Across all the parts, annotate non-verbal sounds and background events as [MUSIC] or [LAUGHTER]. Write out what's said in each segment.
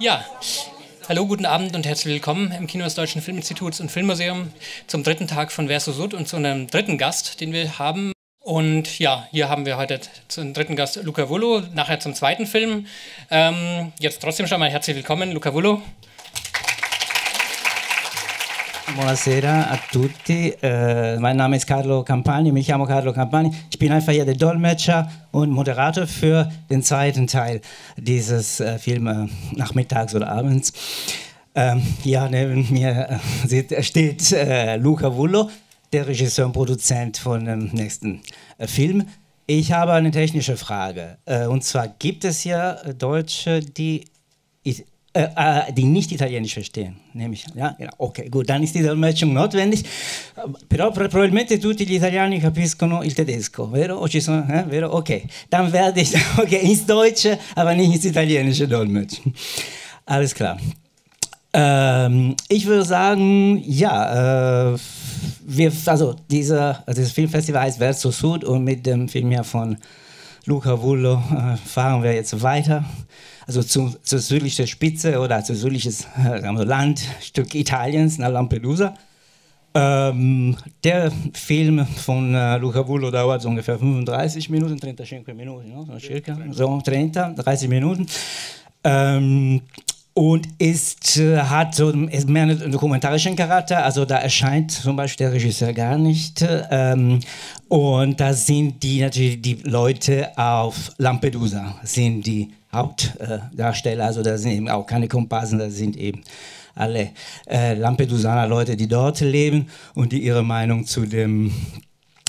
Ja, hallo, guten Abend und herzlich willkommen im Kino des Deutschen Filminstituts und Filmmuseum zum dritten Tag von Versus Sud und zu einem dritten Gast, den wir haben. Und ja, hier haben wir heute zum dritten Gast Luca Vullo, nachher zum zweiten Film. Ähm, jetzt trotzdem schon mal herzlich willkommen, Luca Vullo. Buonasera a tutti, äh, mein Name ist Carlo Campani, mich chiamo Carlo Campani. Ich bin einfach hier der Dolmetscher und Moderator für den zweiten Teil dieses äh, Films äh, nachmittags oder abends. Ähm, ja, neben mir äh, äh, steht äh, Luca Vullo, der Regisseur und Produzent von dem nächsten Film. Ich habe eine technische Frage. und zwar gibt es ja Deutsche, die äh, äh, die nicht Italienisch verstehen, nehme Ja? Genau. Okay, gut, dann ist die Dolmetschung notwendig. Però probabilmente tutti gli italiani capiscono il tedesco, vero? O ci sono, eh? vero? Okay. dann werde ich [LAUGHS] okay, ins Deutsche, aber nicht ins Italienische dolmetschen. Alles klar. Ähm, ich würde sagen, ja, äh, wir, also dieser, also dieses Filmfestival heißt Verso Sud und mit dem Film hier von Luca Vullo äh, fahren wir jetzt weiter also zu, zur südlichen Spitze oder zu südliches äh, Landstück Italiens, nach Lampedusa. Ähm, der Film von äh, Luca Bullo dauert ungefähr 35 Minuten, 35 Minuten, no? so, circa, so 30, 30 Minuten. Ähm, und ist, äh, hat so ist mehr einen dokumentarischen Charakter, also da erscheint zum Beispiel der Regisseur gar nicht. Ähm, und da sind die natürlich die Leute auf Lampedusa, sind die Hauptdarsteller, also da sind eben auch keine Komparsen, da sind eben alle äh, Lampedusaner Leute, die dort leben und die ihre Meinung zu dem,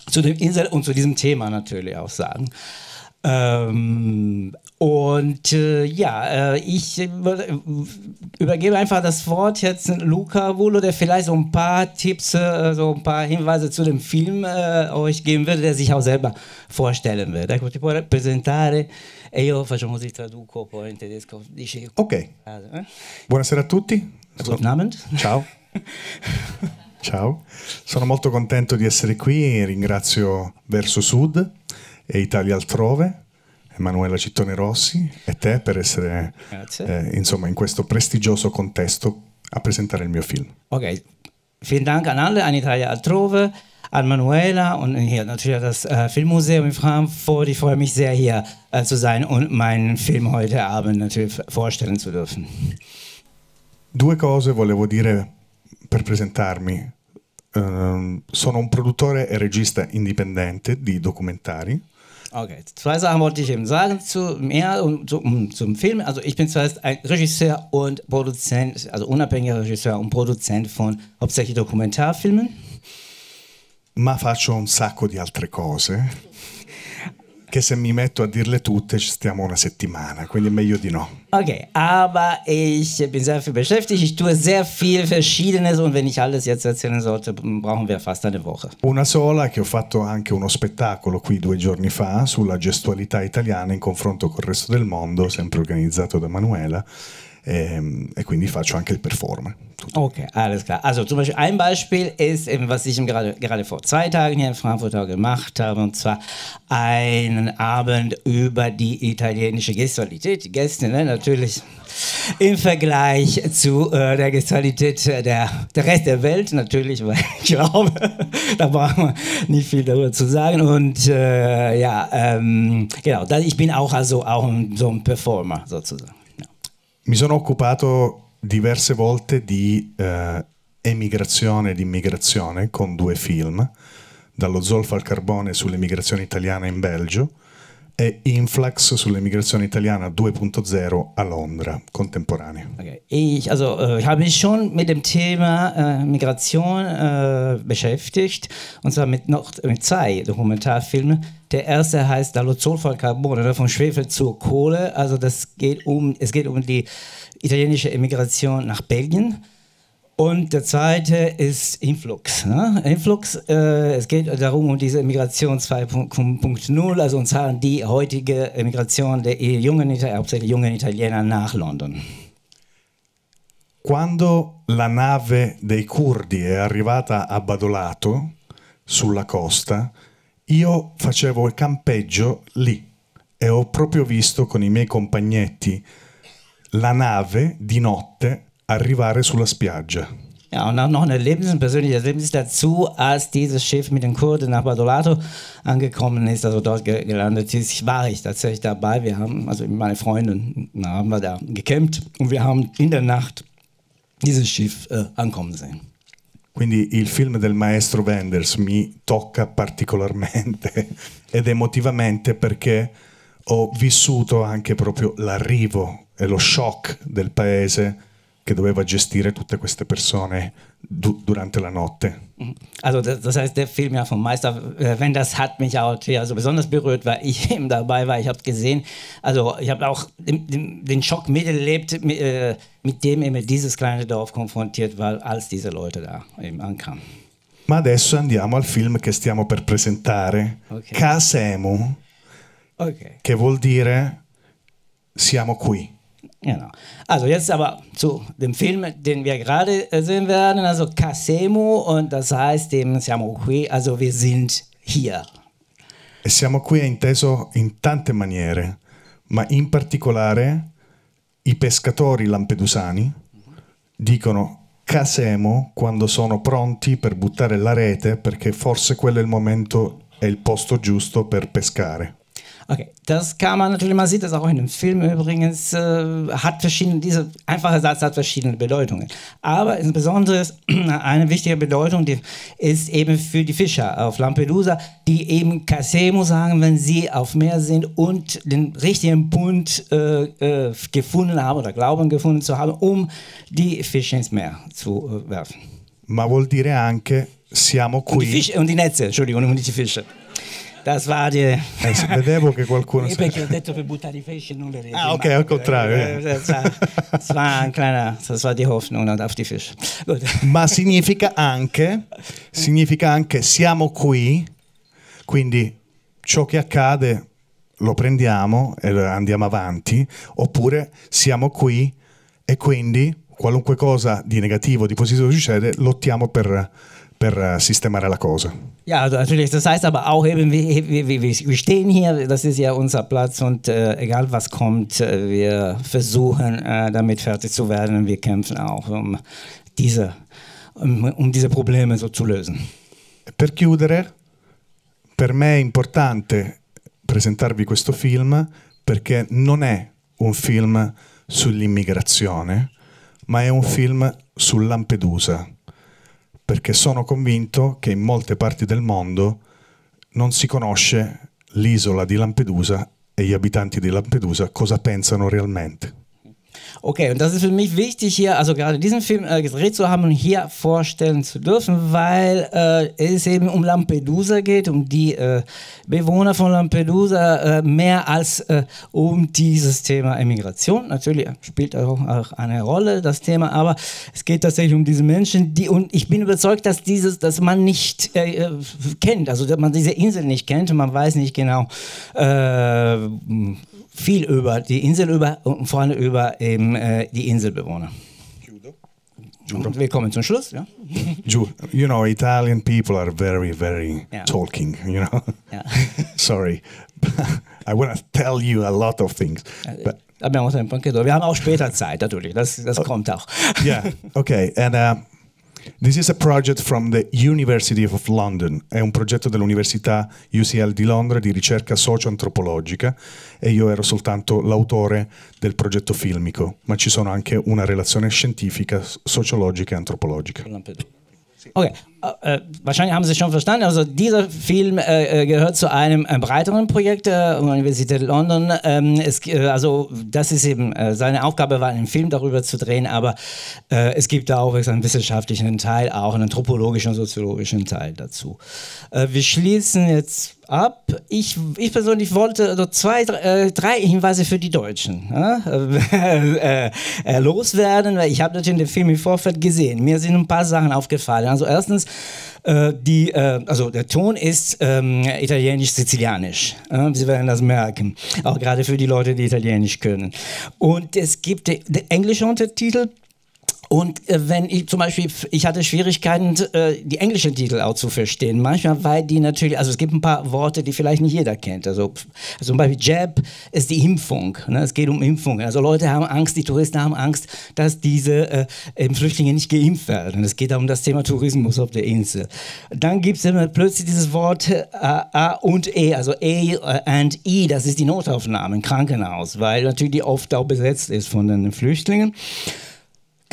zu dem Insel und zu diesem Thema natürlich auch sagen. Ähm, und äh, ja, äh, ich äh, übergebe einfach das Wort jetzt Luca Wulo, der vielleicht so ein paar Tipps, äh, so ein paar Hinweise zu dem Film äh, euch geben wird, der sich auch selber vorstellen wird. Ecco, ti puoi presentare e io faccio così traduco poi in tedesco. Dice... ok. Eh. Buonasera a tutti. Guten Abend. Ciao. [LAUGHS] Ciao. Sono molto contento di essere qui e ringrazio Verso Sud e Italia altrove. Emanuela Cittone Rossi e te per essere eh, insomma in questo prestigioso contesto a presentare il mio film. Ok, grazie a tutti alle, Italia Altrove, an Manuela und hier natürlich das äh, eh, Filmmuseum in Frankfurt. Ich freue mich eh, sehr hier äh, zu sein und meinen Film heute Abend natürlich vorstellen zu dürfen. Due cose volevo dire per presentarmi. Uh, sono un produttore e regista indipendente di documentari. Okay, zwei Sachen wollte ich eben sagen zu mehr und zu, um, hm, zum Film. Also ich bin zuerst ein Regisseur und Produzent, also unabhängiger Regisseur und Produzent von hauptsächlich Dokumentarfilmen. Ma faccio un sacco di altre cose. che se mi metto a dirle tutte ci stiamo una Settimana, quindi meglio di no. Ok, aber ich bin sehr viel beschäftigt, ich tue sehr viel Verschiedenes und wenn ich alles jetzt erzählen sollte, brauchen wir fast eine Woche. Una sola che ho fatto anche uno spettacolo qui due giorni fa sulla gestualità italiana in confronto col resto del mondo, sempre organizzato da Manuela ehm, e quindi faccio anche il performer. Tutto. Okay, alles klar. Also zum Beispiel ein Beispiel ist, eben, was ich gerade, gerade vor zwei Tagen hier in Frankfurt auch gemacht habe, und zwar einen Abend über die italienische Gestualität, die Gäste ne, natürlich im Vergleich zu äh, der Gestualität der, der Rest der Welt natürlich, weil [LAUGHS] ich glaube, da braucht man nicht viel darüber zu sagen. Und äh, ja, ähm, genau, ich bin auch also auch so ein Performer sozusagen. mi sono occupato diverse volte di eh, emigrazione ed immigrazione con due film, dallo zolfo al carbone sull'emigrazione italiana in Belgio e Influx sull'emigrazione italiana 2.0 a Londra, contemporanea. Okay. E ich, also, äh, ich habe mich schon mit dem Thema äh, Migration äh, beschäftigt, und zwar mit, noch, mit zwei Dokumentarfilmen. Der erste heißt Dalozol von Carbon, oder von Schwefel zur Kohle. Also das geht um, es geht um die italienische Emigration nach Belgien Und der zweite ist Influx. Ne? Influx, äh, es geht darum um diese Migration 2.0, also und zwar die heutige Migration der jungen, hauptsächlich jungen Italiener nach London. Quando la nave dei curdi è arrivata a Badolato, sulla costa, io facevo il campeggio lì e ho proprio visto con i miei compagnetti la nave di notte Arrivare sulla spiaggia. Ja, und auch noch ein Erlebnis, ein persönliches Erlebnis dazu, als dieses Schiff mit den Kurden nach Badolato angekommen ist, also dort gelandet ist, war ich tatsächlich dabei. Wir haben, also meine Freundin, na, haben wir da gecampt und wir haben in der Nacht dieses Schiff äh, ankommen sehen. Quindi il film del maestro Wenders mi tocca particolarmente [LAUGHS] ed emotivamente perché ho vissuto anche proprio l'arrivo e lo shock del paese che doveva gestire tutte queste persone du durante la Notte. Mhm. Also das, das, heißt, der Film ja vom Meister äh, Wenders hat mich auch ja, also besonders berührt, weil ich [LAUGHS] eben dabei war. Ich habe gesehen, also ich habe auch den, den, Schock miterlebt, mit, äh, mit dem eben dieses kleine Dorf konfrontiert war, als diese Leute da eben ankamen. Ma adesso andiamo al film che stiamo per presentare, okay. Kasemu, okay. che vuol dire siamo qui. Genau. Also jetzt aber zu dem Film, den wir gerade äh, sehen werden, also Casemo und das heißt dem siamo qui, also wir sind hier. E siamo qui è inteso in tante maniere, ma in particolare i pescatori lampedusani dicono casemo quando sono pronti per buttare la rete perché forse quello è il momento, è il posto giusto per pescare. Okay, das kann man natürlich, man sieht das auch in dem Film übrigens, äh, hat verschiedene, dieser einfache Satz hat verschiedene Bedeutungen. Aber insbesondere [CLEARS THROAT] eine wichtige Bedeutung die ist eben für die Fischer auf Lampedusa, die eben Casemo sagen, wenn sie auf Meer sind und den richtigen Bund äh, äh, gefunden haben oder glauben gefunden zu haben, um die Fische ins Meer zu äh, werfen. Ma vuol dire anche, siamo qui. Und die, Fische, und die Netze, Entschuldigung, und nicht die Fische. da svariare. Eh, vedevo che qualcuno... [LAUGHS] Eh, perché ho detto per buttare i pesci non le reti. Ah ok, al contrario. Es war ein kleiner, das war auf die Fische. Ma significa anche, significa anche siamo qui, quindi ciò che accade lo prendiamo e andiamo avanti, oppure siamo qui e quindi qualunque cosa di negativo, di positivo succede, lottiamo per per eh, sistemare la Cosa. Ja, natürlich. Das heißt aber auch eben, wir, wir, wir stehen hier, das ist ja unser Platz und äh, egal was kommt, äh, wir versuchen äh, damit fertig zu werden und wir kämpfen auch um diese, um, um diese Probleme so zu lösen. Per chiudere, per me è importante presentarvi questo film perché non è un film sull'immigrazione, ma è un film su Lampedusa perché sono convinto che in molte parti del mondo non si conosce l'isola di Lampedusa e gli abitanti di Lampedusa cosa pensano realmente. Okay, und das ist für mich wichtig hier, also gerade diesen Film äh, gedreht zu haben und hier vorstellen zu dürfen, weil äh, es eben um Lampedusa geht, um die äh, Bewohner von Lampedusa, äh, mehr als äh, um dieses Thema Emigration. Natürlich spielt auch, auch eine Rolle das Thema, aber es geht tatsächlich um diese Menschen, die und ich bin überzeugt, dass dieses, dass man nicht äh, kennt, also dass man diese Insel nicht kennt und man weiß nicht genau viel über die Insel über und vor allem über eben haben äh, die Inselbewohner. Und wir kommen zum Schluss. Ja? [LAUGHS] you know, Italian people are very, very yeah. talking, you know. Yeah. [LAUGHS] Sorry. [LAUGHS] I want to tell you a lot of things. Äh, but wir haben auch später Zeit, natürlich. Das, das oh. kommt auch. yeah, okay. And uh, This is a project from the University of London, è un progetto dell'Università UCL di Londra di ricerca socio-antropologica e io ero soltanto l'autore del progetto filmico, ma ci sono anche una relazione scientifica, sociologica e antropologica. Ok, äh, wahrscheinlich haben Sie es schon verstanden, also dieser Film äh, äh gehört zu einem äh, breiteren Projekt der äh, Universität London. Ähm, es, äh, also das ist eben, seine Aufgabe war, einen Film darüber zu drehen, aber es gibt da auch einen wissenschaftlichen Teil, auch einen anthropologischen, soziologischen Teil dazu. wir schließen jetzt ab. Ich, ich persönlich wollte also zwei, drei, drei Hinweise für die Deutschen [LAUGHS] äh, äh, loswerden, weil ich habe natürlich den Film im Vorfeld gesehen. Mir sind ein paar Sachen aufgefallen. Also erstens, äh, die, äh, also der Ton ist ähm, italienisch-sizilianisch. Sie werden das merken. Auch gerade für die Leute, die Italienisch können. Und es gibt englische Untertitel und äh, wenn ich zum Beispiel, ich hatte Schwierigkeiten, äh, die englischen Titel auch zu verstehen. Manchmal, weil die natürlich, also es gibt ein paar Worte, die vielleicht nicht jeder kennt. Also, also zum Beispiel Jab ist die Impfung. Ne? Es geht um Impfung. Also Leute haben Angst, die Touristen haben Angst, dass diese äh, Flüchtlinge nicht geimpft werden. Es geht um das Thema Tourismus auf der Insel. Dann gibt es immer plötzlich dieses Wort äh, A und E, also A e, äh, and E, das ist die Notaufnahme im Krankenhaus, weil natürlich die oft auch besetzt ist von den Flüchtlingen.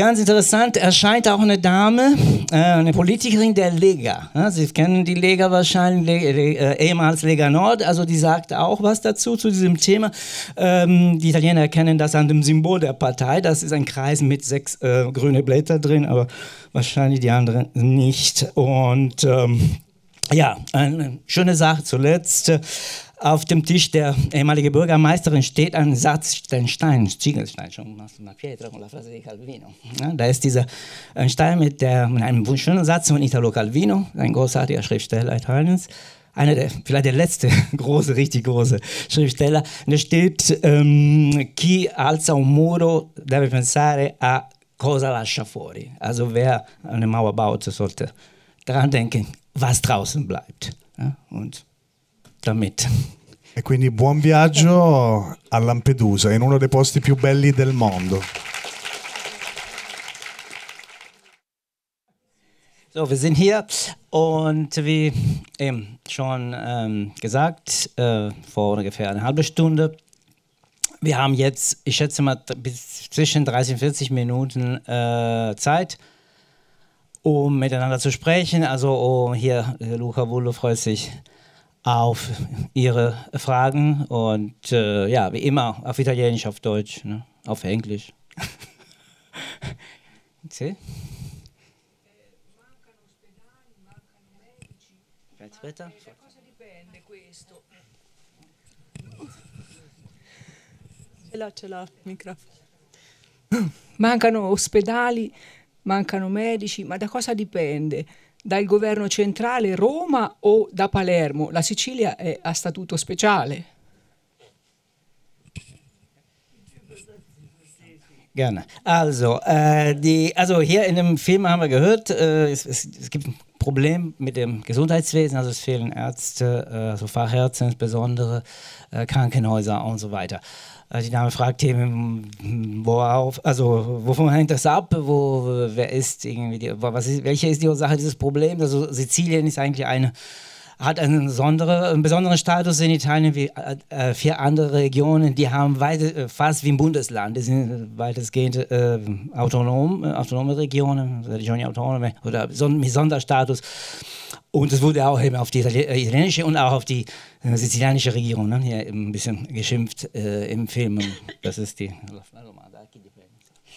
Ganz interessant erscheint auch eine Dame, äh, eine Politikerin der Lega. Sie kennen die Lega wahrscheinlich, äh, ehemals Lega Nord, also die sagt auch was dazu, zu diesem Thema. Ähm, die Italiener erkennen das an dem Symbol der Partei. Das ist ein Kreis mit sechs äh, grünen Blättern drin, aber wahrscheinlich die anderen nicht. Und ähm, ja, eine schöne Sache zuletzt. Auf dem Tisch der ehemaligen Bürgermeisterin steht ein Satz, ein Stein, Ziegelstein, schon pietra frase di Calvino. Da ist dieser äh, Stein mit, der, mit einem schönen Satz von Italo Calvino, ein großartiger Schriftsteller Italiens einer der, vielleicht der letzte [LAUGHS] große, richtig große Schriftsteller, da steht, ähm, chi alza un muro deve pensare a cosa lascia fuori. Also wer eine Mauer baut, sollte daran denken, was draußen bleibt. Ja? Und damit. E quindi buon viaggio a Lampedusa, in uno dei posti più belli del mondo. So, wir sind hier und wie eben schon ähm, gesagt, äh, vor ungefähr eine halbe Stunde, wir haben jetzt, ich schätze mal, bis zwischen 30 und 40 Minuten äh, Zeit, um miteinander zu sprechen. Also oh, hier, Luca Bullo freut sich auf Ihre Fragen und äh, ja, wie immer, auf Italienisch, auf Deutsch, ne? auf Englisch. [LAUGHS] [COUGHS] Mancano ospedali, mancano medici, ma da cosa dipende? dal governo centrale Roma o da Palermo? La Sicilia è a statuto speciale. Gerne. Also, äh, die, also hier in dem Film haben wir gehört, äh, es, es, es, gibt ein Problem mit dem Gesundheitswesen, also es fehlen Ärzte, äh, so Fachärzte insbesondere, äh, Krankenhäuser und so weiter. Also die Dame fragt eben, worauf, also wovon hängt das ab? Wo, wer ist irgendwie, die, was ist, welche ist die Ursache dieses Problems? Also Sizilien ist eigentlich eine, hat einen, besondere, einen besonderen Status in Italien wie äh, äh vier andere Regionen, die haben weit, äh, fast wie ein Bundesland, die sind weitestgehend äh, autonom, äh, autonome Regionen, regioni autonome oder mit Sonderstatus. Und es wurde auch eben auf die äh, italienische und auch auf die äh, sizilianische Regierung ne, hier ein bisschen geschimpft äh, im Film. Das ist die.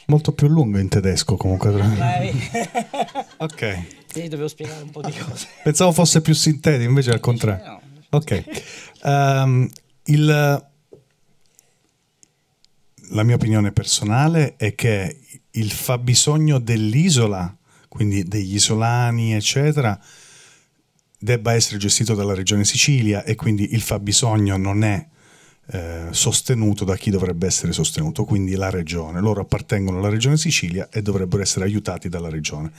Molto più lungo in tedesco comunque. [LAUGHS] ok. Sì, dovevo spiegare un po' di cose. Pensavo fosse più sintetico, invece al contrario. Ok. Um, il, la mia opinione personale è che il fabbisogno dell'isola, quindi degli isolani, eccetera, debba essere gestito dalla Regione Sicilia e quindi il fabbisogno non è eh, sostenuto da chi dovrebbe essere sostenuto, quindi la Regione. Loro appartengono alla Regione Sicilia e dovrebbero essere aiutati dalla Regione.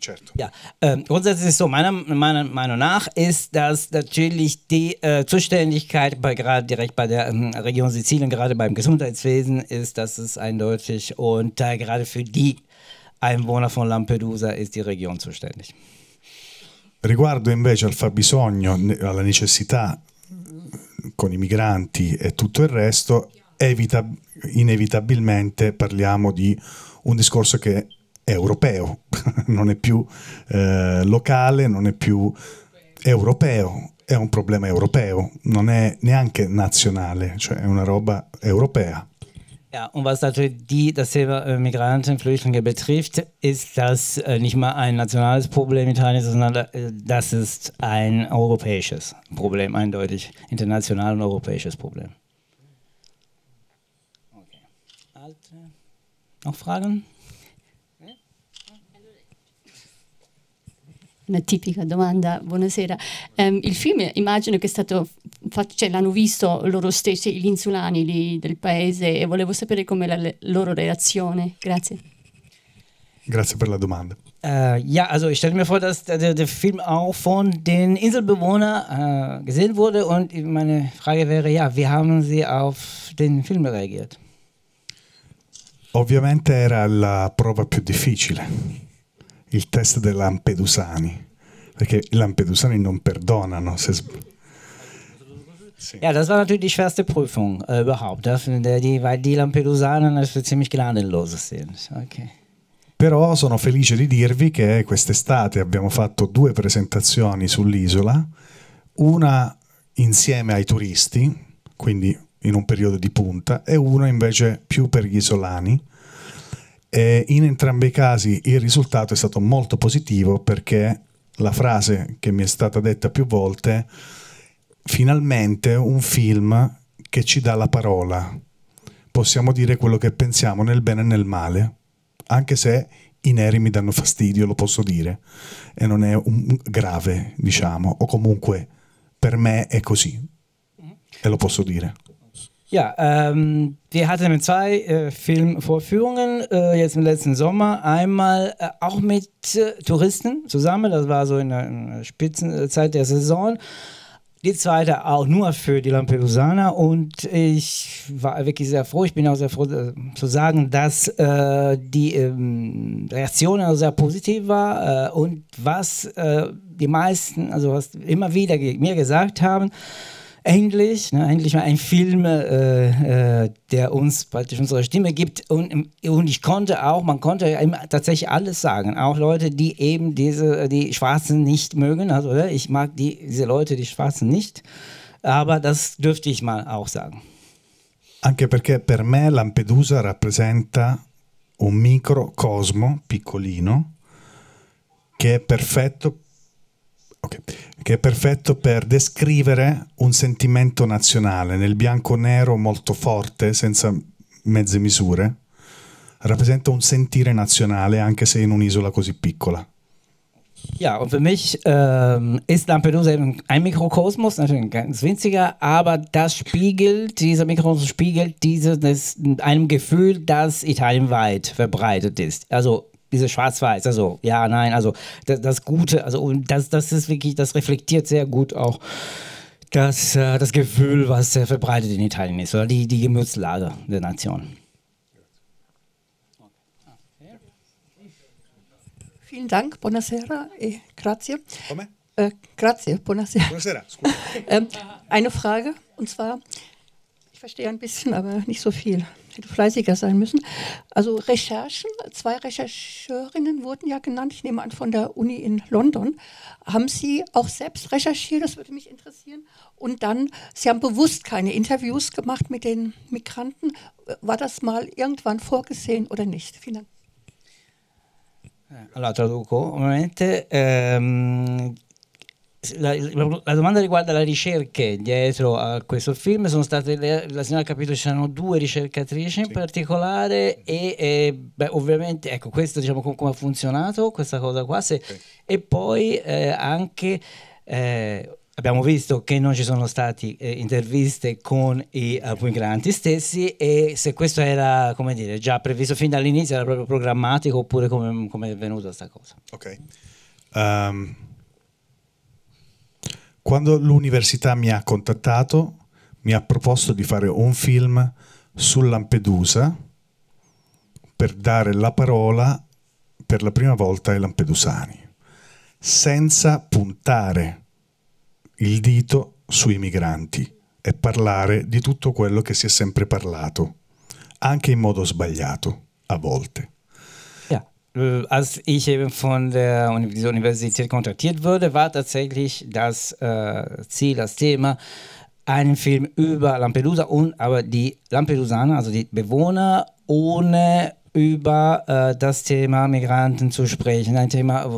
Certo. Ja, ähm, grundsätzlich ist es so, meiner, meiner, Meinung nach ist, dass natürlich die äh, Zuständigkeit bei gerade direkt bei der ähm, Region Sizilien, gerade beim Gesundheitswesen, ist, das es eindeutig und äh, gerade für die Einwohner von Lampedusa ist die Region zuständig. Riguardo invece al fabbisogno, alla necessità con i migranti e tutto il resto, evita, inevitabilmente parliamo di un discorso che è europeo, [LAUGHS] non è più eh, locale, non è più europeo, è un problema europeo, non è neanche nazionale, cioè è una roba europea. Ja, und was natürlich die, das Thema äh, Migranten, Flüchtlinge betrifft, ist das äh, nicht mal ein nationales Problem Italiens, sondern äh, das ist ein europäisches Problem, eindeutig. International und europäisches Problem. Okay. Alte. Noch Fragen? una tipica domanda, buonasera. Um, il film immagino che è stato, cioè, l'hanno visto loro stessi, gli insulani lì del paese e volevo sapere com'è la loro reazione. Grazie. Grazie per la Domanda. Äh, ja, also ich stelle mir vor, dass äh, der, der, Film auch von den Inselbewohnern äh, gesehen wurde und meine Frage wäre, ja, wie haben Sie auf den Film reagiert? Ovviamente era la prova più difficile il test dei Lampedusani, perché i Lampedusani non perdonano se sbagliano. Sì. Ja, das war natürlich die schwerste Prüfung äh, überhaupt, die, weil die Lampedusaner ziemlich gnadenlos sind. Okay. Però sono felice di dirvi che quest'estate abbiamo fatto due presentazioni sull'isola, una insieme ai turisti, quindi in un periodo di punta, e una invece più per gli isolani. E in entrambi i casi il risultato è stato molto positivo perché la frase che mi è stata detta più volte, finalmente un film che ci dà la parola, possiamo dire quello che pensiamo nel bene e nel male, anche se i neri mi danno fastidio, lo posso dire, e non è un grave, diciamo, o comunque per me è così, e lo posso dire. Ja, ähm, wir hatten zwei äh, Filmvorführungen äh, jetzt im letzten Sommer. Einmal äh, auch mit äh, Touristen zusammen, das war so in der, in der Spitzenzeit der Saison. Die zweite auch nur für die Lampedusaner und ich war wirklich sehr froh. Ich bin auch sehr froh äh, zu sagen, dass äh, die ähm, Reaktion also sehr positiv war und was die meisten, also was immer wieder mir gesagt haben, endlich, ne, endlich mal ein Film, äh, äh, der uns praktisch unsere Stimme gibt. Und, und ich konnte auch, man konnte tatsächlich alles sagen. Auch Leute, die eben diese, die Schwarzen nicht mögen. Also, oder? ich mag die, diese Leute, die Schwarzen nicht. Aber das dürfte ich mal auch sagen. Anche perché per me Lampedusa rappresenta un microcosmo piccolino che è perfetto okay. che è perfetto per descrivere un sentimento nazionale nel bianco-nero e molto forte, senza mezze misure. Rappresenta un sentire nazionale anche se in un'isola così piccola. Ja, und für mich ähm, ist Lampedusa ein Mikrokosmos, natürlich ein ganz winziger, aber das spiegelt, dieser Mikrokosmos spiegelt dieses, das, einem Gefühl, das italienweit verbreitet ist. Also diese Schwarz-Weiß, also ja, nein, also das, das Gute, also das, das ist wirklich, das reflektiert sehr gut auch das, äh, das Gefühl, was sehr äh, verbreitet in Italien ist, oder die, die Gemütslage der Nation. Vielen Dank, buonasera e grazie. Come? Äh, grazie, buonasera. Buonasera, [LAUGHS] ähm, Eine Frage, und zwar, ich verstehe ein bisschen, aber nicht so viel hätte fleißiger sein müssen. Also Recherchen, zwei Rechercheurinnen wurden ja genannt, ich nehme an von der Uni in London. Haben Sie auch selbst recherchiert, das würde mich interessieren. Und dann, Sie haben bewusst keine Interviews gemacht mit den Migranten. War das mal irgendwann vorgesehen oder nicht? Vielen Dank. Äh, allora, traduco. Ovviamente ehm, la, la, domanda riguarda le ricerche dietro a questo film. Sono state, la signora ha capito, ci sono due ricercatrici in sì. particolare e, e beh, ovviamente, ecco, questo diciamo come, com ha funzionato questa cosa qua. Se, okay. E poi eh, anche... Eh, abbiamo visto che non ci sono state eh, interviste con i migranti eh, stessi e se questo era dire, già previsto fin dall'inizio, era proprio programmatico oppure come, come è venuta questa cosa. Ok. Um quando l'università mi ha contattato, mi ha proposto di fare un film su Lampedusa per dare la parola per la prima volta ai lampedusani, senza puntare il dito sui migranti e parlare di tutto quello che si è sempre parlato, anche in modo sbagliato a volte. Äh, als ich eben von der Universität kontaktiert wurde, war tatsächlich das äh, Ziel, das Thema, einen Film über Lampedusa und aber die Lampedusaner, also die Bewohner, ohne über äh, das Thema Migranten zu sprechen. Ein Thema,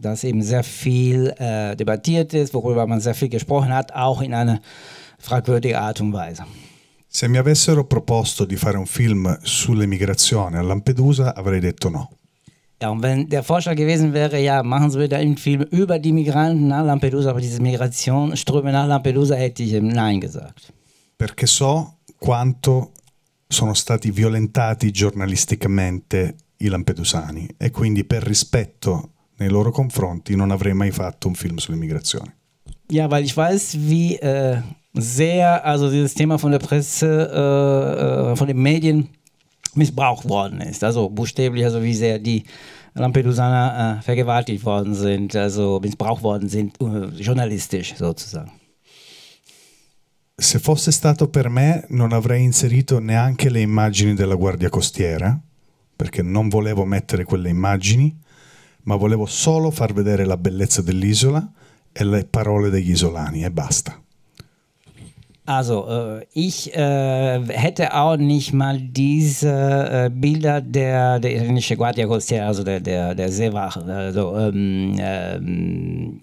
das eben sehr viel äh, debattiert ist, worüber man sehr viel gesprochen hat, auch in einer fragwürdigen Art und Weise. Se mi avessero proposto di fare un film sull'emigrazione a Lampedusa, avrei detto no. Ja, und wenn der Vorschlag gewesen wäre, ja, machen Sie wieder einen Film über die Migranten nach Lampedusa, aber diese Migrationsströme nach Lampedusa, hätte ich ihm Nein gesagt. Perché so quanto sono stati violentati giornalisticamente i lampedusani e quindi per rispetto nei loro confronti non avrei mai fatto un film sull'immigrazione. Ja, weil ich weiß, wie äh, sehr also dieses Thema von der Presse, äh, äh von den Medien missbraucht worden ist. Also buchstäblich, also wie sehr die Lampedusaner äh, vergewaltigt worden sind, also missbraucht worden sind, uh, äh, giornalistisch sozusagen. Se fosse stato per me non avrei inserito neanche le immagini della Guardia Costiera, perché non volevo mettere quelle immagini, ma volevo solo far vedere la bellezza dell'isola e le parole degli isolani e basta. Also, äh, ich äh, hätte auch nicht mal diese äh, Bilder der, der iranischen Guardia Costiera, also der, der, der Seewache, also, äh, ähm, ähm,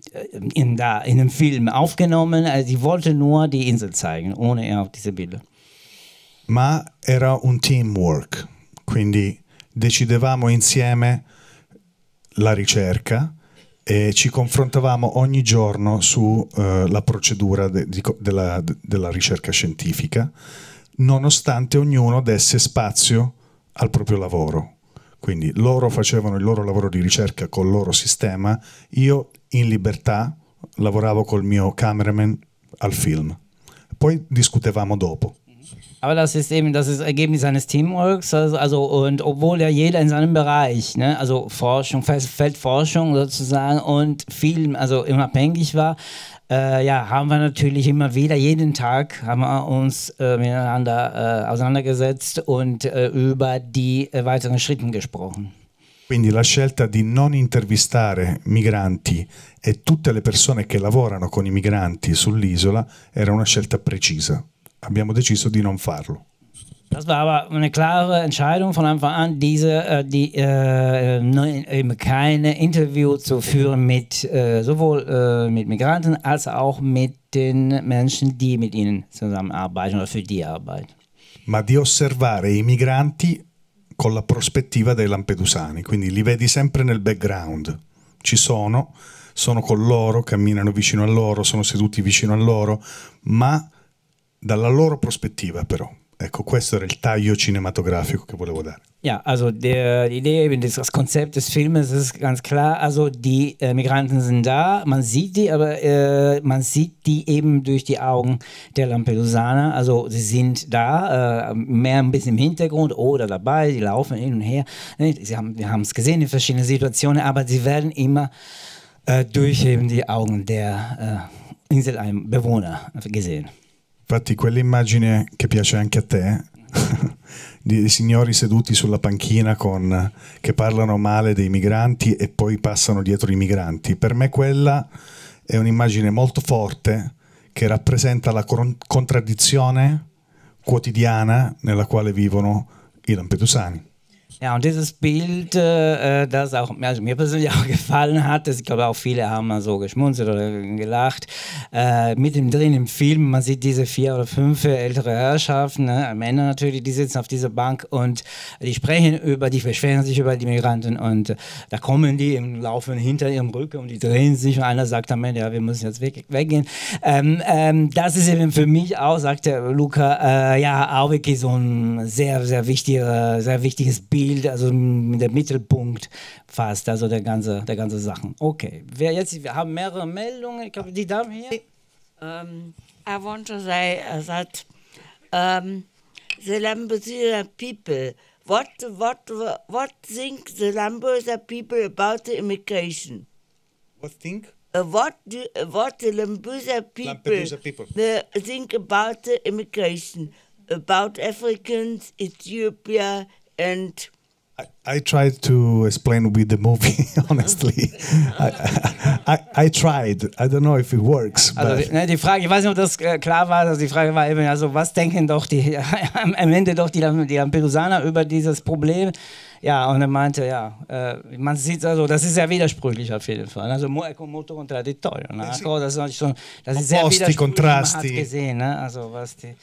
in, einem Film aufgenommen. Also, sie wollte nur die Insel zeigen, ohne auf diese Bilder. Ma era un teamwork, quindi decidevamo insieme la ricerca. e ci confrontavamo ogni giorno sulla eh, procedura de, di, della, de, della, ricerca scientifica, nonostante ognuno desse spazio al proprio lavoro. Quindi loro facevano il loro lavoro di ricerca col loro sistema, io in libertà lavoravo col mio cameraman al film. Poi discutevamo dopo. Aber das ist eben, das ist Ergebnis seines Teamworks, also, also und obwohl ja jeder in seinem Bereich, ne, also Forschung, Feldforschung sozusagen und viel, also immer abhängig war, äh, ja, haben wir natürlich immer wieder, jeden Tag haben wir uns äh, miteinander äh, auseinandergesetzt und äh, über die äh, weiteren Schritte gesprochen. Quindi la scelta di non intervistare migranti e tutte le persone che lavorano con i migranti sull'isola era una scelta precisa. abbiamo deciso di non farlo. Das war aber eine klare Entscheidung von Anfang an, diese, äh, die, äh, keine Interview zu führen mit äh, sowohl äh, mit Migranten als auch mit den Menschen, die mit ihnen zusammenarbeiten oder für die arbeiten. Ma di osservare i migranti con la prospettiva dei lampedusani, quindi li vedi sempre nel background. Ci sono, sono con loro, camminano vicino a loro, sono seduti vicino a loro, ma dalla loro prospettiva però. Ecco, questo era il taglio cinematografico che volevo dare. Ja, also der, die Idee, das Konzept des Filmes ist ganz klar. Also die äh, Migranten sind da, man sieht die, aber äh, man sieht die eben durch die Augen der Lampedusaner. Also sie sind da, äh, mehr ein bisschen im Hintergrund oder oh, dabei, die laufen hin und her. Sie haben, wir haben es gesehen in verschiedenen Situationen, aber sie werden immer äh, durch eben die Augen der äh, Inselbewohner gesehen. Infatti quell'immagine che piace anche a te, [LAUGHS] di signori seduti sulla panchina con, che parlano male dei migranti e poi passano dietro i migranti, per me quella è un'immagine molto forte che rappresenta la contraddizione quotidiana nella quale vivono i lampedusani. Ja, und dieses Bild, äh, das auch also mir persönlich [LAUGHS] auch gefallen hat, das, ich glaube auch viele haben mal so geschmunzelt oder gelacht, äh, mit dem drin im Film, man sieht diese vier oder fünf ältere Herrschaften, ne, Männer natürlich, die sitzen auf dieser Bank und die sprechen über, die beschweren sich über die Migranten und äh, da kommen die im Laufen hinter ihrem Rücken und die drehen sich und einer sagt am Ende, ja, wir müssen jetzt weg, weggehen. Ähm, ähm, das ist eben für mich auch, sagte Luca, äh, ja, auch wirklich so ein sehr, sehr, wichtiger, sehr wichtiges Bild spielt, also der Mittelpunkt fast, also der ganze, der ganze Sachen. Okay, wir jetzt, wir haben mehrere Meldungen, ich glaube, die Dame hier. Um, ähm, I want to say äh, that um, ähm, the Lamborghini people, what, what, what think the Lamborghini people about the immigration? What think? Uh, what do uh, what the Lampedusa people, Lampedusa people. The, think about the immigration, about Africans, Ethiopia, and I tried to explain with the movie, [LAUGHS] honestly. I, I, I, tried. I don't know if it works. Also, ne, die Frage, ich weiß nicht, ob das äh, klar war, also die Frage war eben, also was denken doch die, [LAUGHS] am Ende doch die, die Lampedusaner über dieses Problem? Ja, und er meinte, ja, äh, man sieht also, das ist sehr widersprüchlich auf jeden Fall. Also, ecco molto contraddittorio. Ne? Sì. Das, ist schon, das ist sehr widersprüchlich, man hat gesehen, ne? also was die...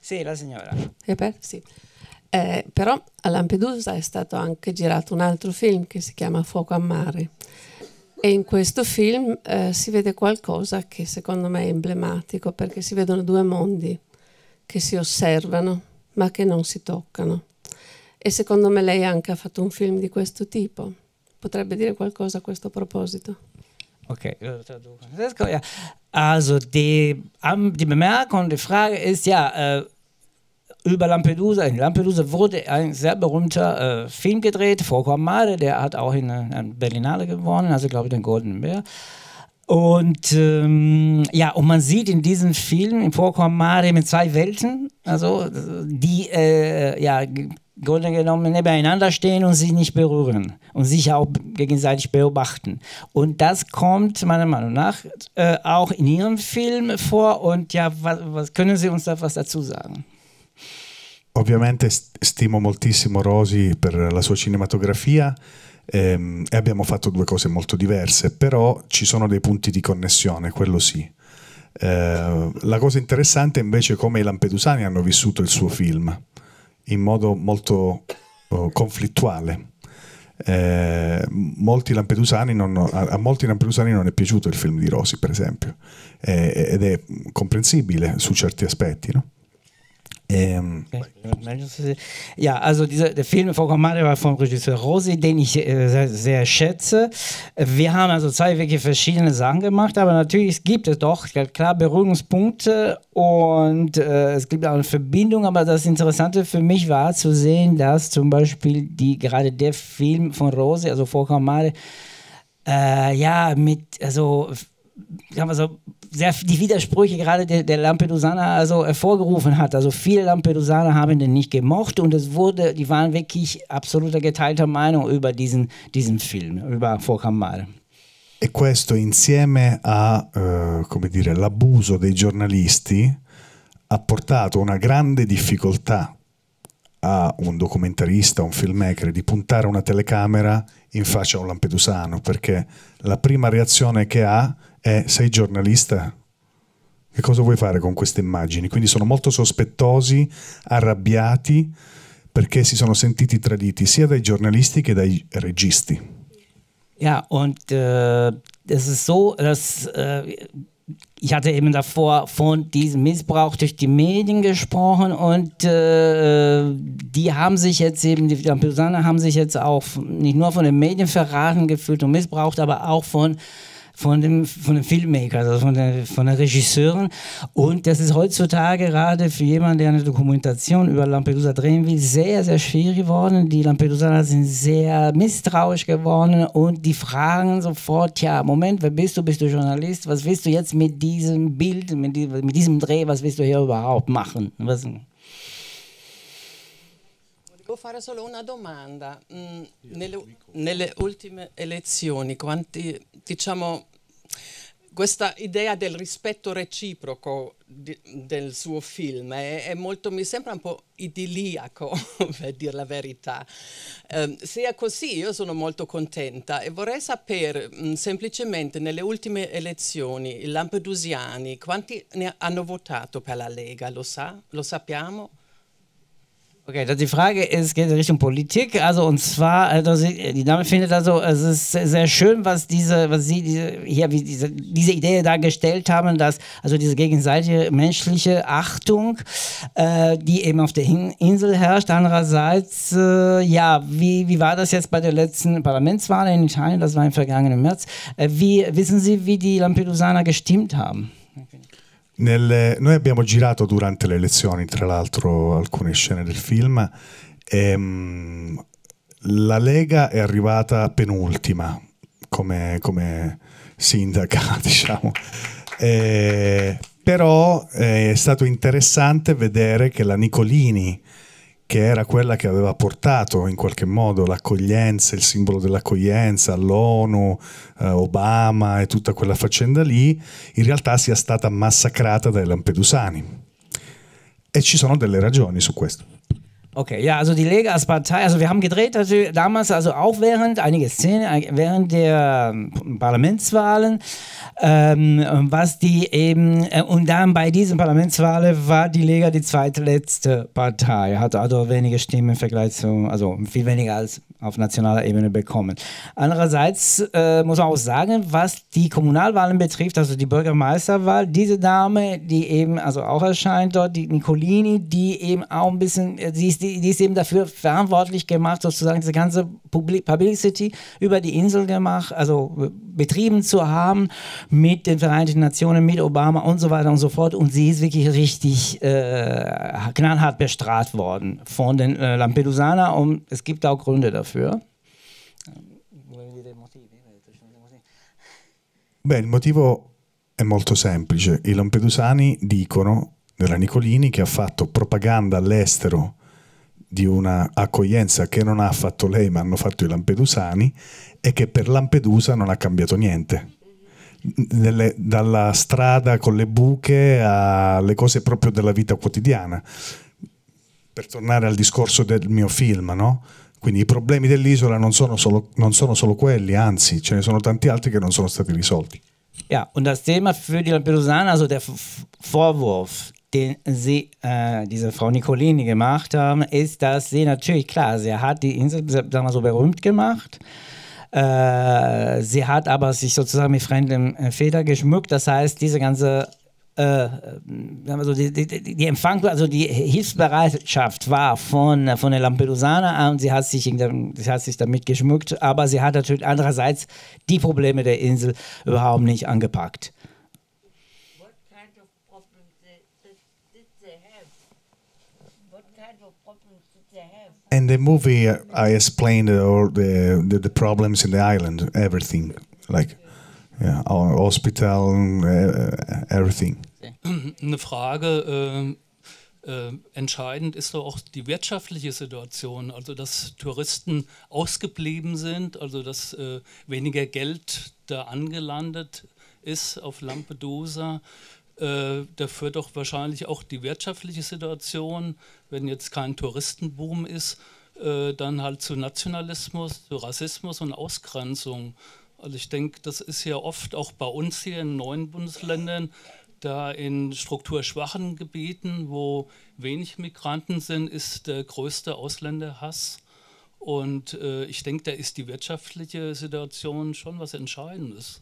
Sì, la signora. Ripeto, sì. Eh, però a Lampedusa è stato anche girato un altro film che si chiama Fuoco a mare e in questo film eh, si vede qualcosa che secondo me è emblematico perché si vedono due mondi che si osservano ma che non si toccano e secondo me lei anche ha fatto un film di questo tipo. Potrebbe dire qualcosa a questo proposito? Okay, traduco. Also die, die Bemerkung, die Frage ist ja, äh über Lampedusa. In Lampedusa wurde ein sehr berühmter äh, Film gedreht, Foco Amare, der hat auch in einer äh, Berlinale gewonnen, also glaube ich den Goldenen Meer. Und ähm, ja, und man sieht in diesem Film, in Foco Amare, mit zwei Welten, also die äh, ja, Grunde genommen nebeneinander stehen und sich nicht berühren und sich auch gegenseitig beobachten. Und das kommt meiner Meinung nach äh, auch in Ihrem Film vor. Und ja, was, was können Sie uns da was dazu sagen? ovviamente stimo moltissimo Rosy per la sua cinematografia ehm, e abbiamo fatto due cose molto diverse, però ci sono dei punti di connessione, quello sì. Eh, la cosa interessante invece è come i lampedusani hanno vissuto il suo film in modo molto oh, conflittuale. Eh, molti non, a, a, molti lampedusani non è piaciuto il film di Rosi, per esempio, eh, ed è comprensibile su certi aspetti, no? Ähm, ja, also dieser, der Film vollkommen war vom Regisseur Rosi, den ich äh, sehr, sehr, schätze. Wir haben also zwei wirklich verschiedene Sachen gemacht, aber natürlich gibt es doch klar Berührungspunkte und äh, es gibt auch eine Verbindung. Aber das Interessante für mich war zu sehen, dass zum Beispiel die, gerade der Film von Rosi, also vollkommen äh, ja, mit, also, sagen wir so, sehr die Widersprüche gerade der, der Lampedusaner also hervorgerufen äh, hat. Also viele Lampedusaner haben den nicht gemocht und es wurde, die waren wirklich absoluter geteilter Meinung über diesen, diesen Film, über Vorkammar. E questo insieme a, eh, come dire, l'abuso dei giornalisti ha portato una grande difficoltà a un documentarista, un filmmaker, di puntare una telecamera in faccia a un lampedusano, perché la prima reazione che ha è eh, sei giornalista? Che cosa vuoi fare con queste immagini? Quindi sono molto sospettosi, arrabbiati, perché si sono sentiti traditi sia dai giornalisti che dai registi. Ja, und äh, es ist so, dass äh, ich hatte eben davor von diesem Missbrauch durch die Medien gesprochen und äh, die haben sich jetzt eben, die Lampedusaner haben sich jetzt auch nicht nur von den Medien verraten gefühlt und missbraucht, aber auch von von dem, von dem Filmmaker, also von der, von der Regisseurin. Und das ist heutzutage gerade für jemanden, der eine Dokumentation über Lampedusa drehen will, sehr, sehr schwierig geworden. Die Lampedusaner sind sehr misstrauisch geworden und die fragen sofort, ja, Moment, wer bist du? Bist du Journalist? Was willst du jetzt mit diesem Bild, mit, diesem Dreh, was willst du hier überhaupt machen? Was, Devo fare solo una domanda. Mm, nelle, nelle, ultime elezioni, quanti, diciamo, questa idea del rispetto reciproco di, del suo film è, è, molto, mi sembra un po' idilliaco, [LAUGHS] per dire la verità. Eh, se è così, io sono molto contenta e vorrei sapere mh, mm, semplicemente nelle ultime elezioni, i lampedusiani, quanti ne hanno votato per la Lega, lo sa? Lo sappiamo? Okay, also die Frage ist, geht in Richtung Politik, also und zwar, also, die Dame findet also, es ist sehr schön, was diese, was sie diese, hier, wie diese, diese Idee dargestellt haben, dass also diese gegenseitige menschliche Achtung, äh, die eben auf der Insel herrscht. Andererseits, äh, ja, wie, wie war das jetzt bei der letzten Parlamentswahl in Italien, das war im vergangenen März, äh, wie, wissen Sie, wie die Lampedusaner gestimmt haben? Nel, noi abbiamo girato durante le lezioni, tra l'altro, alcune scene del film. E, um, la Lega è arrivata penultima come, come sindaca, [LAUGHS] diciamo. E, eh, però eh, è stato interessante vedere che la Nicolini che era quella che aveva portato in qualche modo l'accoglienza, il simbolo dell'accoglienza l'ONU, eh, Obama e tutta quella faccenda lì, in realtà sia stata massacrata dai lampedusani. E ci sono delle ragioni su questo. Okay, ja, also die Lega als Partei, also wir haben gedreht also damals, also auch während, einige Szenen, während der ähm, Parlamentswahlen, ähm, was die eben, äh, und dann bei diesen Parlamentswahlen war die Lega die zweitletzte Partei, hat also wenige Stimmen im Vergleich zu, also viel weniger als auf nationaler Ebene bekommen. Andererseits äh, muss man auch sagen, was die Kommunalwahlen betrifft, also die Bürgermeisterwahl, diese Dame, die eben, also auch erscheint dort, die Nicolini, die eben auch ein bisschen, äh, sie ist die die, die ist eben dafür verantwortlich gemacht, sozusagen diese ganze Publicity über die Insel gemacht, also betrieben zu haben mit den Vereinten Nationen, mit Obama und so weiter und so fort. Und sie ist wirklich richtig äh, knallhart bestraft worden von den äh, Lampedusaner und es gibt auch Gründe dafür. Beh, il motivo è molto semplice. I lampedusani dicono, nella Nicolini, che ha fatto propaganda all'estero di una accoglienza che non ha fatto lei ma hanno fatto i lampedusani e che per Lampedusa non ha cambiato niente. Nelle, dalla strada con le buche alle cose proprio della vita quotidiana. Per tornare al discorso del mio film, no? Quindi i problemi dell'isola non sono, solo, non sono solo quelli, anzi ce ne sono tanti altri che non sono stati risolti. Ja, und das Thema für die Lampedusaner, also der Vorwurf, den sie, äh, diese Frau Nicolini gemacht haben, ist, dass sie natürlich, klar, sie hat die Insel, sagen wir so, berühmt gemacht. Äh, sie hat aber sich sozusagen mit fremdem äh, Feder geschmückt. Das heißt, diese ganze äh, also die, die, die, Empfang, also die Hilfsbereitschaft war von, äh, von der Lampedusaner und sie hat, sich in sie hat sich damit geschmückt, aber sie hat natürlich andererseits die Probleme der Insel überhaupt nicht angepackt. In the movie, I explained all the, the, the problems in the island, everything, like yeah, our hospital, uh, everything. [CLEARS THROAT] Eine Frage. Äh, äh, entscheidend ist doch auch die wirtschaftliche Situation, also dass Touristen ausgeblieben sind, also dass äh, weniger Geld da angelandet ist auf Lampedusa äh, da führt doch wahrscheinlich auch die wirtschaftliche Situation, wenn jetzt kein Touristenboom ist, äh, dann halt zu Nationalismus, zu Rassismus und Ausgrenzung. Also ich denke, das ist ja oft auch bei uns hier in neuen Bundesländern, da in strukturschwachen Gebieten, wo wenig Migranten sind, ist der größte Ausländerhass. Und äh, ich denke, da ist die wirtschaftliche Situation schon was Entscheidendes.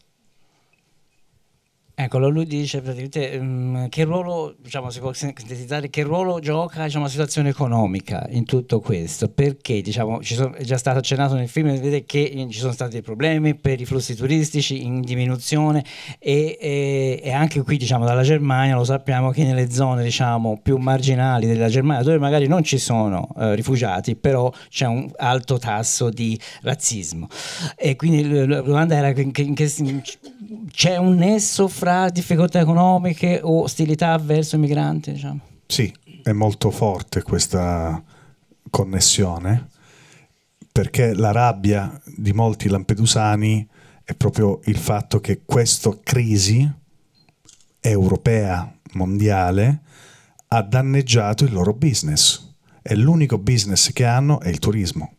Eccolo, lui dice praticamente mm, che ruolo, diciamo, si può sintetizzare, che ruolo gioca diciamo, la situazione economica in tutto questo, perché diciamo, sono, è già stato accennato nel film, vedete che ci sono stati dei problemi per i flussi turistici in diminuzione e, e, e anche qui diciamo, dalla Germania lo sappiamo che nelle zone diciamo, più marginali della Germania, dove magari non ci sono eh, rifugiati, però c'è un alto tasso di razzismo. E quindi la domanda era che, che, che c'è un nesso fra difficoltà economiche o ostilità verso i migranti? Diciamo? Sì, è molto forte questa connessione perché la rabbia di molti lampedusani è proprio il fatto che questa crisi europea, mondiale, ha danneggiato il loro business e l'unico business che hanno è il turismo.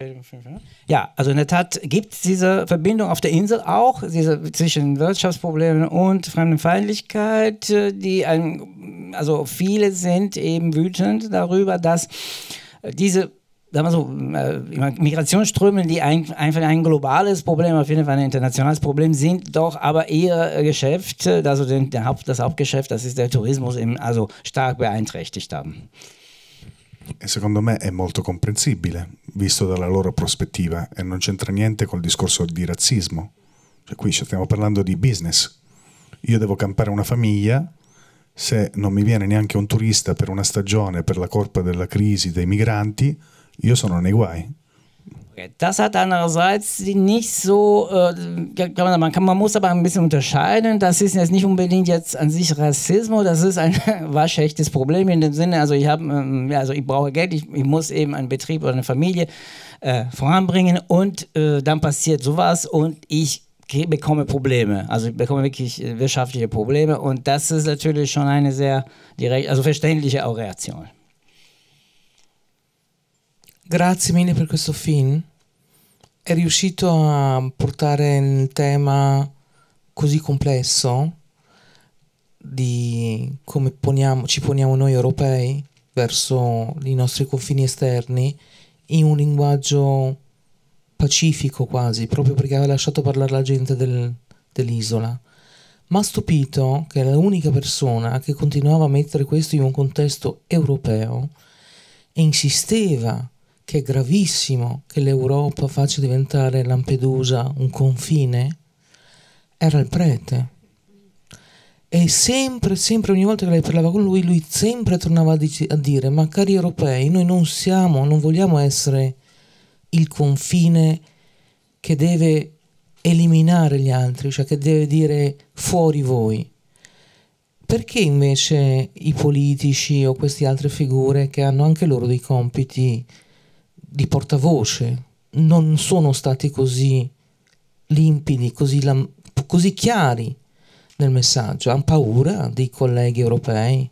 Ne? Ja, also in der Tat gibt es diese Verbindung auf der Insel auch, diese zwischen Wirtschaftsproblemen und Fremdenfeindlichkeit, äh, die ein, also viele sind eben wütend darüber, dass äh, diese so, äh, Migrationsströme, die ein, einfach ein globales Problem, auf jeden Fall ein internationales Problem sind, doch aber ihr Geschäft, also den, Haupt, das Hauptgeschäft, das ist der Tourismus, eben also stark beeinträchtigt haben. secondo me è molto comprensibile, visto dalla loro prospettiva, e non c'entra niente col discorso di razzismo. Cioè, qui stiamo parlando di business. Io devo campare una famiglia, se non mi viene neanche un turista per una stagione per la colpa della crisi dei migranti, io sono nei guai. Das hat andererseits nicht so, äh, man, kann, man muss aber ein bisschen unterscheiden. Das ist jetzt nicht unbedingt jetzt an sich Rassismus, das ist ein [LAUGHS] waschechtes Problem in dem Sinne. Also ich habe, ähm, also ich brauche Geld, ich, ich, muss eben einen Betrieb oder eine Familie äh, voranbringen und äh, dann passiert sowas und ich bekomme Probleme. Also ich bekomme wirklich äh, wirtschaftliche Probleme und das ist natürlich schon eine sehr direkt, also verständliche auch Reaktion. Grazie mille per questo film. È riuscito a portare il tema così complesso di come poniamo, ci poniamo noi europei verso i nostri confini esterni in un linguaggio pacifico quasi, proprio perché aveva lasciato parlare la gente del, dell'isola. Ma stupito che l'unica persona che continuava a mettere questo in un contesto europeo e insisteva che è gravissimo che l'Europa faccia diventare Lampedusa un confine, era il prete. E sempre, sempre, ogni volta che lei parlava con lui, lui sempre tornava a, dici, a dire, ma cari europei, noi non siamo, non vogliamo essere il confine che deve eliminare gli altri, cioè che deve dire fuori voi. Perché invece i politici o queste altre figure che hanno anche loro dei compiti di portavoce non sono stati così limpidi, così, lam- così chiari nel messaggio. Hanno paura dei colleghi europei.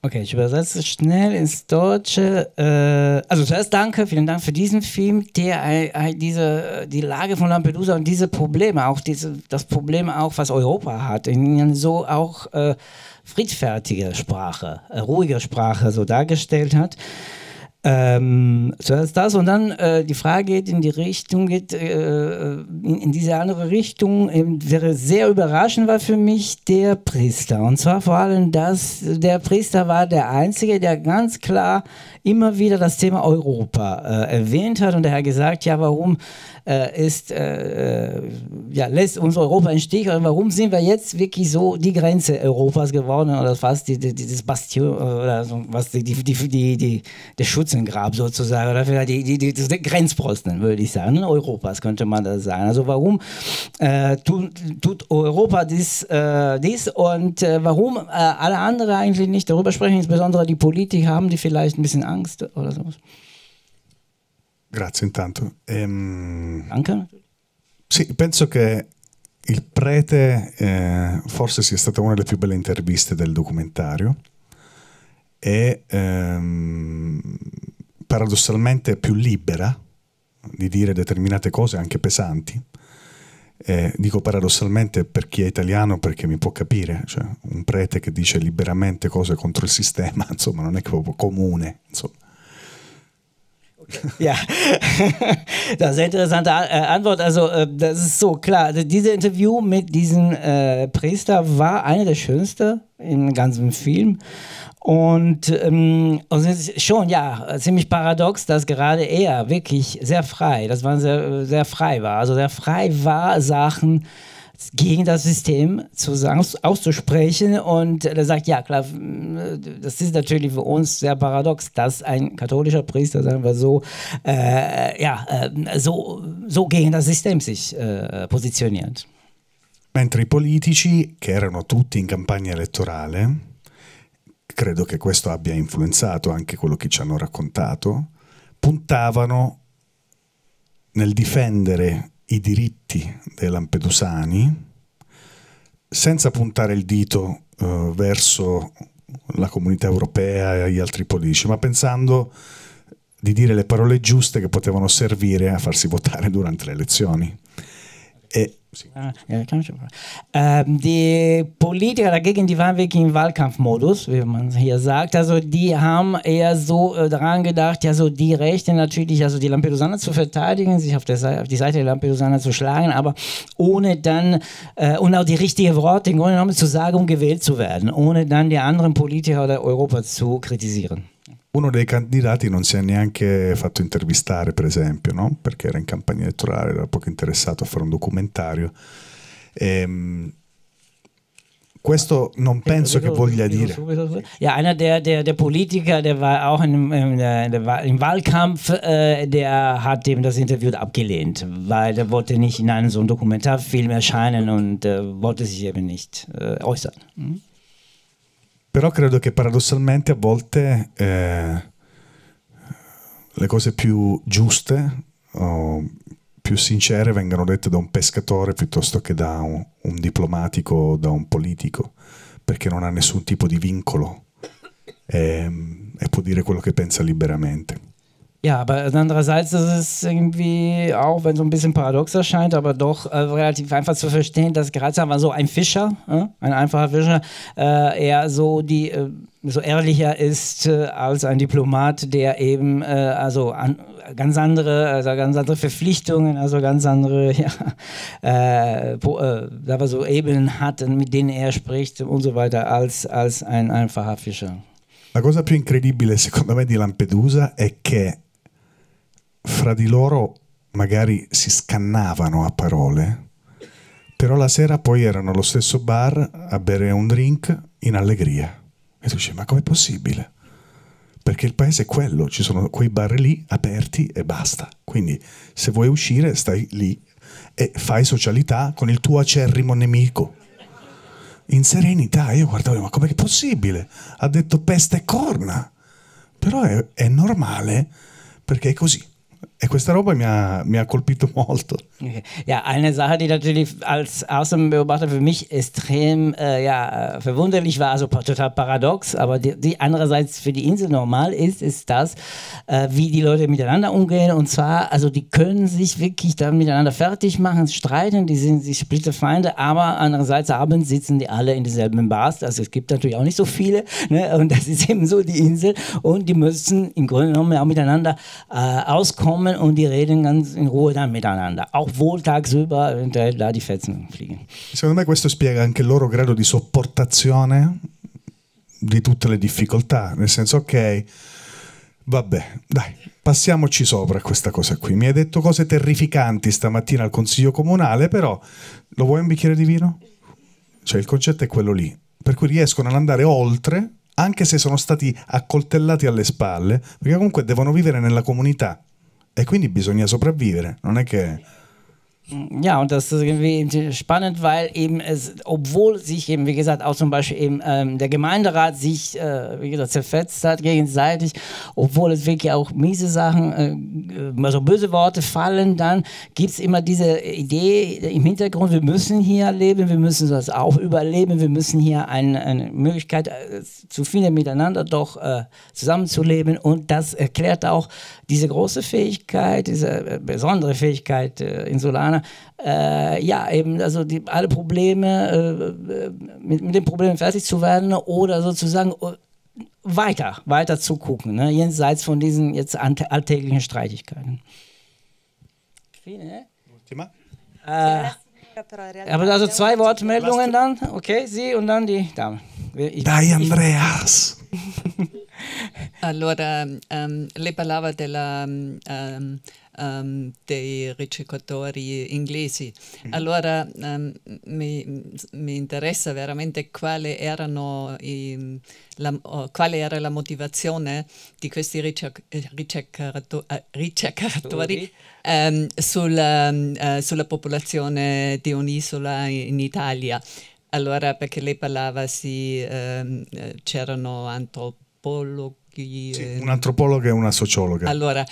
Okay, ich übersetze schnell ins Deutsche. Äh, also zuerst danke, vielen Dank für diesen Film, der äh, äh, diese, die Lage von Lampedusa und diese Probleme, auch diese, das Problem auch, was Europa hat, in so auch friedfertige Sprache, ruhiger Sprache so dargestellt hat. Ähm, zuerst das und dann äh, die Frage geht in die Richtung, geht äh, in, in, diese andere Richtung, ähm, wäre sehr überraschend war für mich der Priester. Und zwar vor allem, dass der Priester war der Einzige, der ganz klar immer wieder das Thema Europa äh, erwähnt hat und der hat gesagt, ja, warum äh, ist, äh, äh, ja, lässt uns Europa im Stich. Und warum sind wir jetzt wirklich so die Grenze Europas geworden oder fast die, die, dieses Bastion äh, oder so, was die, die, die, die, der Schutzengrab sozusagen oder vielleicht die, die, die, die Grenzposten, würde ich sagen, Europas könnte man das sagen. Also warum äh, tut, tut, Europa dies, äh, dies und warum alle anderen eigentlich nicht darüber sprechen, insbesondere die Politik, haben die vielleicht ein bisschen Angst oder sowas? Grazie intanto. Ehm, Anche? Sì, penso che il prete eh, forse sia stata una delle più belle interviste del documentario e ehm, paradossalmente più libera di dire determinate cose anche pesanti. Eh, dico paradossalmente per chi è italiano perché mi può capire, cioè, un prete che dice liberamente cose contro il sistema, [LAUGHS] insomma non è proprio comune. Insomma. ja, [LAUGHS] das ist eine interessante äh, Antwort. Also, äh, das ist so klar. Also, dieses Interview mit diesem äh, Priester war eine der schönsten im ganzen Film. Und ähm, ist schon, ja, ziemlich paradox, dass gerade er wirklich sehr frei, das war sehr, sehr frei war. Also, sehr frei war, Sachen gegen das System zu sagen, auszusprechen. Und er sagt, ja klar, das ist natürlich für uns sehr paradox, dass ein katholischer Priester, sagen wir so, äh, ja, äh, so, so gegen das System sich äh, positioniert. Mentre i politici, che erano tutti in campagna elettorale, credo che questo abbia influenzato anche quello che ci hanno raccontato, puntavano nel difendere i diritti dei lampedusani senza puntare il dito eh, verso la comunità europea e agli altri politici, ma pensando di dire le parole giuste che potevano servire a farsi votare durante le elezioni. E Ah, ja, kann ich ähm, die Politiker dagegen, die waren wirklich im Wahlkampfmodus, wie man hier sagt. Also die haben eher so äh, daran gedacht, ja so die Rechte natürlich, also die Lampedusaner zu verteidigen, sich auf, der, auf die Seite der Lampedusaner zu schlagen, aber ohne dann, äh, und auch die richtigen Worte im Grunde genommen zu sagen, um gewählt zu werden, ohne dann die anderen Politiker oder Europa zu kritisieren. uno dei candidati non si è neanche fatto intervistare, per esempio, no? perché era in campagna elettorale, era poco interessato a fare un documentario. Ähm, questo non ecco, penso che voglia dire. Ja, einer der, der, der Politiker, der war auch in, in äh, der, im Wahlkampf, äh, der hat eben das Interview abgelehnt, weil der wollte nicht in einem so einen Dokumentarfilm erscheinen und äh, wollte sich eben nicht äh, äußern. Hm? Però credo che paradossalmente a volte eh, le cose più giuste o più sincere vengano dette da un pescatore piuttosto che da un, un diplomatico o da un politico, perché non ha nessun tipo di vincolo e, ehm, e può dire quello che pensa liberamente. Ja, aber andererseits ist es irgendwie, auch wenn so ein bisschen paradox erscheint, aber doch äh, relativ einfach zu verstehen, dass gerade war so ein Fischer, äh, ein einfacher Fischer, äh, eher so die äh, so ehrlicher ist äh, als ein Diplomat, der eben äh, also an, ganz andere, also ganz andere Verpflichtungen, also ganz andere, [LAUGHS] ja, äh, po, äh, so Ebenen hat, mit denen er spricht und so weiter, als, als ein einfacher Fischer. La cosa più incredibile secondo me di Lampedusa è che fra di loro magari si scannavano a parole, però la sera poi erano allo stesso bar a bere un drink in allegria. E tu dici, ma com'è possibile? Perché il paese è quello, ci sono quei bar lì aperti e basta. Quindi se vuoi uscire stai lì e fai socialità con il tuo acerrimo nemico. In serenità io guardavo, ma com'è possibile? Ha detto peste e corna. Però è, è normale perché è così. E questa roba mi ha, mi ha colpito [LAUGHS] molto. Okay. Ja, eine Sache, die natürlich als Außenbeobachter für mich extrem äh, ja, äh, verwunderlich war, also total paradox, aber die, die, andererseits für die Insel normal ist, ist das, äh, wie die Leute miteinander umgehen. Und zwar, also die können sich wirklich dann miteinander fertig machen, streiten, die sind sich Splitterfeinde, aber andererseits abends sitzen die alle in dieselben Bars. Also es gibt natürlich auch nicht so viele. Ne? Und das ist [LAUGHS] eben so die Insel. Und die müssen im Grunde genommen auch miteinander äh, auskommen zusammen und die reden ganz in Ruhe dann miteinander, auch wohl tagsüber eventuell da die Fetzen fliegen. Secondo me questo spiega anche il loro grado di sopportazione di tutte le difficoltà, nel senso ok, vabbè, dai, passiamoci sopra questa cosa qui. Mi hai detto cose terrificanti stamattina al Consiglio Comunale, però lo vuoi un bicchiere di vino? Cioè il concetto è quello lì, per cui riescono ad andare oltre anche se sono stati accoltellati alle spalle, perché comunque devono vivere nella comunità. E quindi bisogna sopravvivere, non è che Ja, und das ist irgendwie spannend, weil eben es, obwohl sich eben, wie gesagt, auch zum Beispiel eben ähm, der Gemeinderat sich, äh, wie gesagt, zerfetzt hat gegenseitig, obwohl es wirklich auch miese Sachen, äh, also böse Worte fallen, dann gibt es immer diese Idee im Hintergrund, wir müssen hier leben, wir müssen das auch überleben, wir müssen hier ein, eine Möglichkeit, äh, zu finden, miteinander doch äh, zusammenzuleben und das erklärt auch diese große Fähigkeit, diese äh, besondere Fähigkeit äh, in Solana, sondern äh, ja, eben also die, alle Probleme, äh, mit, mit den Problemen fertig zu werden oder sozusagen äh, weiter, weiter zu gucken, ne? jenseits von diesen jetzt alltäglichen Streitigkeiten. Thema? Äh, aber also zwei Wortmeldungen dann, okay, Sie und dann die Dame. Ich, Dai Andreas. allora, um, ehm, le parlava della um, ehm, um, dei ricercatori inglesi. Mm. Allora um, mi, mi, interessa veramente quale, i, la, quale, era la motivazione di questi eh, ricercatori um, sulla, uh, sulla popolazione di un'isola in Italia. Allora, perché lei parlava, sì, ehm, c'erano antropologi... Sì, ehm, un antropologo e una sociologa. Allora,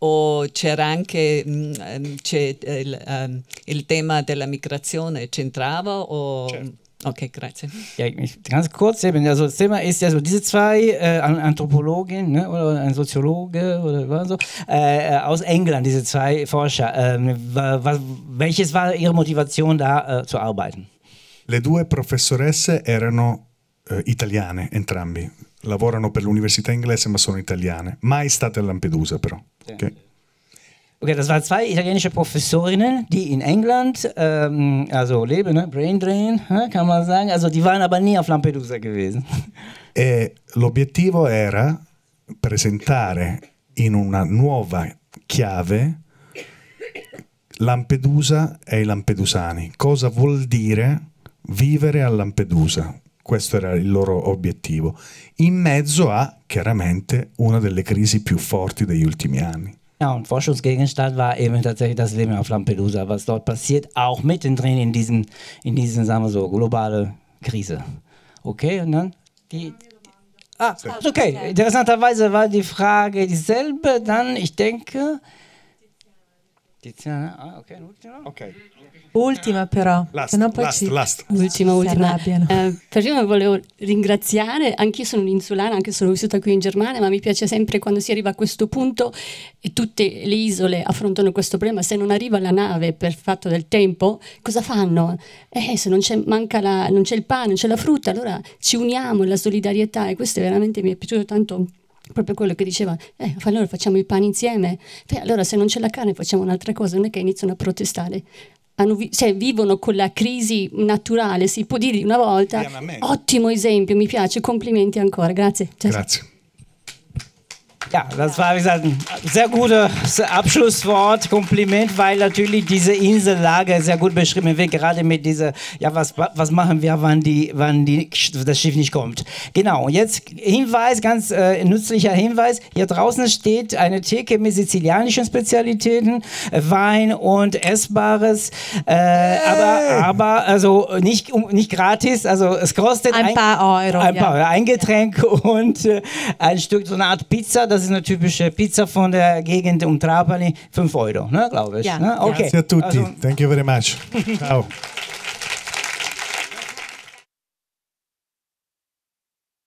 o c'era anche mh, mm, ehm, eh, il, um, il, tema della migrazione c'entrava o... Sure. Certo. Okay, grazie. Ja, ich, ganz kurz eben, also das Thema ist ja so, diese zwei äh, Anthropologin ne, oder ein Soziologe oder was so, äh, aus England, diese zwei Forscher, äh, was, welches war ihre Motivation da äh, zu arbeiten? Le due professoresse erano äh, italiane entrambi, lavorano per l'università inglese ma sono italiane, mai state a Lampedusa però. Okay. Okay, das waren zwei italienische Professorinnen, die in England, ähm, also leben, ne? Brain Drain, kann man sagen. Also die waren aber nie auf Lampedusa gewesen. [LAUGHS] E l'obiettivo era presentare in una nuova chiave Lampedusa e i lampedusani. Cosa vuol dire vivere a Lampedusa? Questo era il loro obiettivo, in mezzo a chiaramente una delle crisi più forti degli ultimi anni. Ja, und Forschungsgegenstand war eben tatsächlich das Leben auf Lampedusa, was dort passiert, auch mittendrin in diesen, in diesen, sagen wir so, globale Krise. Okay, und dann die. Ah, okay. Interessanterweise war die Frage dieselbe. Dann, ich denke, Tiziana, ah, ok, l'ultima. Okay. Ultima però, last, se no poi last, ci... last. Ultima, ultima. Eh, prima volevo ringraziare, anch'io sono un'insulana, anche sono vissuta qui in Germania, ma mi piace sempre quando si arriva a questo punto e tutte le isole affrontano questo problema, se non arriva la nave per fatto del tempo, cosa fanno? Eh, se non c'è, manca la, non c'è il pane, non c'è la frutta, allora ci uniamo, la solidarietà e questo veramente mi è piaciuto tanto proprio quello che diceva, eh, allora facciamo il pane insieme, Beh, cioè, allora se non c'è la carne facciamo un'altra cosa, non è che iniziano a protestare. Vi- cioè, vivono con la crisi naturale, si può dire di una volta. Ottimo esempio, mi piace, complimenti ancora, grazie. Ciao. Grazie. Ja, das war, wie gesagt, ein sehr gutes Abschlusswort, Kompliment, weil natürlich diese Insellage sehr gut beschrieben wird, gerade mit dieser, ja, was, was machen wir, wann, die, wann die, das Schiff nicht kommt. Genau, und jetzt Hinweis, ganz äh, nützlicher Hinweis, hier draußen steht eine Theke mit sizilianischen Spezialitäten, äh, Wein und Essbares, äh, aber, aber, also nicht, um, nicht gratis, also es kostet ein, ein paar Euro, ein, paar, ja. ein Getränk ja. und äh, ein Stück, so eine Art Pizza, das ist eine typische Pizza von der Gegend um Trapani, 5 Euro, ne, glaube ich. Ja. Ne? Okay. Grazie a tutti, also, thank you very much. [LAUGHS] Ciao.